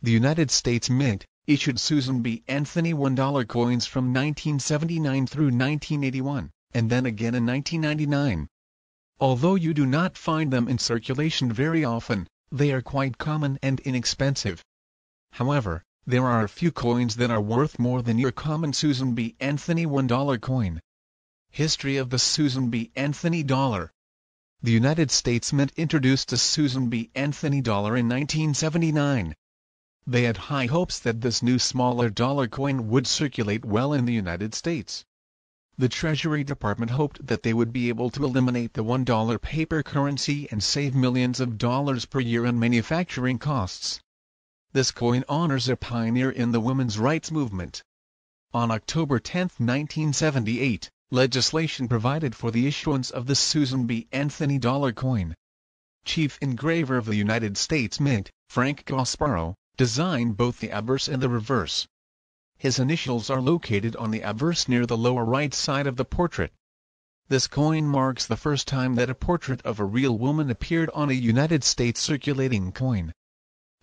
The United States Mint, issued Susan B. Anthony $1 coins from 1979 through 1981, and then again in 1999. Although you do not find them in circulation very often, they are quite common and inexpensive. However, there are a few coins that are worth more than your common Susan B. Anthony $1 coin. History of the Susan B. Anthony dollar The United States Mint introduced a Susan B. Anthony dollar in 1979, they had high hopes that this new smaller dollar coin would circulate well in the United States. The Treasury Department hoped that they would be able to eliminate the $1 paper currency and save millions of dollars per year in manufacturing costs. This coin honors a pioneer in the women's rights movement. On October 10, 1978, legislation provided for the issuance of the Susan B. Anthony dollar coin. Chief Engraver of the United States Mint, Frank Gosparo, Design both the obverse and the reverse. His initials are located on the obverse near the lower right side of the portrait. This coin marks the first time that a portrait of a real woman appeared on a United States circulating coin.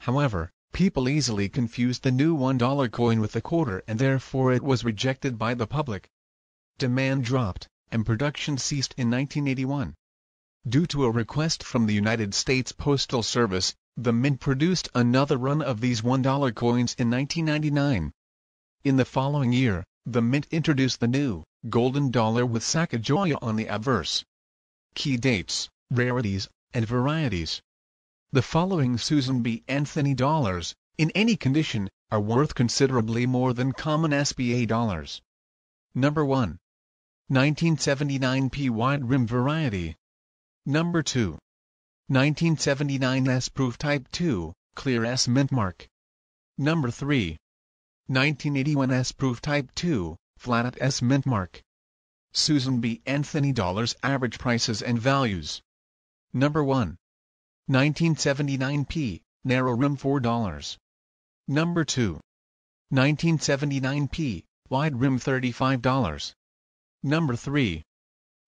However, people easily confused the new $1 coin with a quarter and therefore it was rejected by the public. Demand dropped, and production ceased in 1981. Due to a request from the United States Postal Service, the Mint produced another run of these $1 coins in 1999. In the following year, the Mint introduced the new, golden dollar with Sacagawea on the obverse. Key dates, rarities, and varieties. The following Susan B. Anthony dollars, in any condition, are worth considerably more than common SBA dollars. Number 1. 1979 P. Wide Rim Variety. Number 2. 1979 S Proof Type 2, Clear S Mint Mark. Number 3. 1981 S Proof Type 2, Flat S Mint Mark. Susan B. Anthony Dollars Average Prices and Values. Number 1. 1979 P, Narrow Rim $4. Number 2. 1979 P, Wide Rim $35. Number 3.